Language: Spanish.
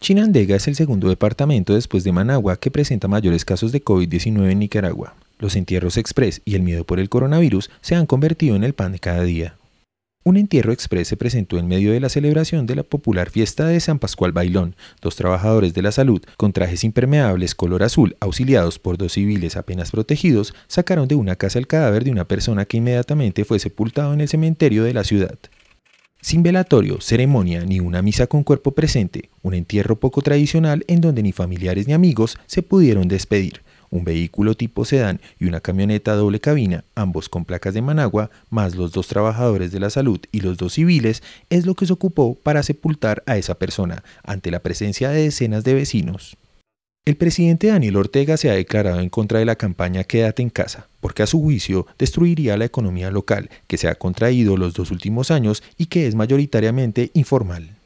Chinandega es el segundo departamento después de Managua que presenta mayores casos de COVID-19 en Nicaragua. Los entierros express y el miedo por el coronavirus se han convertido en el pan de cada día. Un entierro express se presentó en medio de la celebración de la popular fiesta de San Pascual Bailón. Dos trabajadores de la salud, con trajes impermeables color azul, auxiliados por dos civiles apenas protegidos, sacaron de una casa el cadáver de una persona que inmediatamente fue sepultado en el cementerio de la ciudad. Sin velatorio, ceremonia ni una misa con cuerpo presente, un entierro poco tradicional en donde ni familiares ni amigos se pudieron despedir, un vehículo tipo sedán y una camioneta doble cabina, ambos con placas de Managua, más los dos trabajadores de la salud y los dos civiles, es lo que se ocupó para sepultar a esa persona, ante la presencia de decenas de vecinos. El presidente Daniel Ortega se ha declarado en contra de la campaña Quédate en casa, porque a su juicio destruiría la economía local, que se ha contraído los dos últimos años y que es mayoritariamente informal.